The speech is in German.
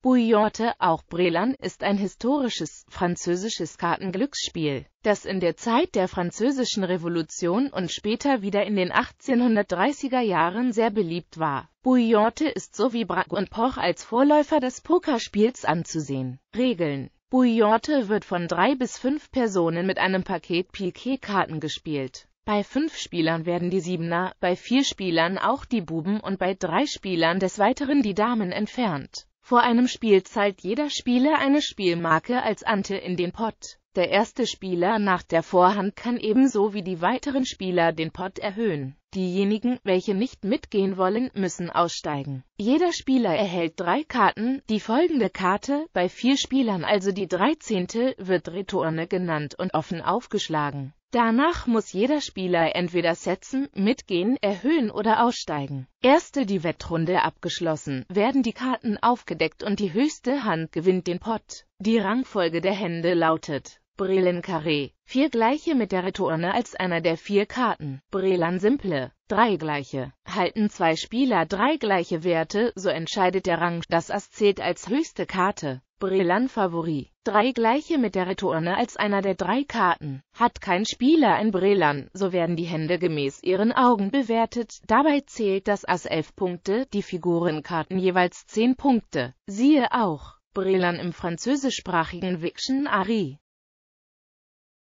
Bouillotte, auch Brelan, ist ein historisches französisches Kartenglücksspiel, das in der Zeit der Französischen Revolution und später wieder in den 1830er Jahren sehr beliebt war. Bouillotte ist so wie Braque und Poch als Vorläufer des Pokerspiels anzusehen. Regeln Bouillotte wird von drei bis fünf Personen mit einem Paket Piquet-Karten gespielt. Bei fünf Spielern werden die Siebener, bei vier Spielern auch die Buben und bei drei Spielern des Weiteren die Damen entfernt. Vor einem Spiel zahlt jeder Spieler eine Spielmarke als Ante in den Pott. Der erste Spieler nach der Vorhand kann ebenso wie die weiteren Spieler den Pot erhöhen. Diejenigen, welche nicht mitgehen wollen, müssen aussteigen. Jeder Spieler erhält drei Karten, die folgende Karte, bei vier Spielern also die dreizehnte, wird Retourne genannt und offen aufgeschlagen. Danach muss jeder Spieler entweder setzen, mitgehen, erhöhen oder aussteigen. Erste die Wettrunde abgeschlossen, werden die Karten aufgedeckt und die höchste Hand gewinnt den Pot. Die Rangfolge der Hände lautet Brillenkarree, vier gleiche mit der Retourne als einer der vier Karten, Brelan simple, drei gleiche, Halten zwei Spieler drei gleiche Werte, so entscheidet der Rang, das Ass zählt als höchste Karte. Brillant Favorit. Drei gleiche mit der Retourne als einer der drei Karten. Hat kein Spieler ein Brillant, so werden die Hände gemäß ihren Augen bewertet. Dabei zählt das Ass elf Punkte, die Figurenkarten jeweils zehn Punkte. Siehe auch. Brillant im französischsprachigen Viction Ari.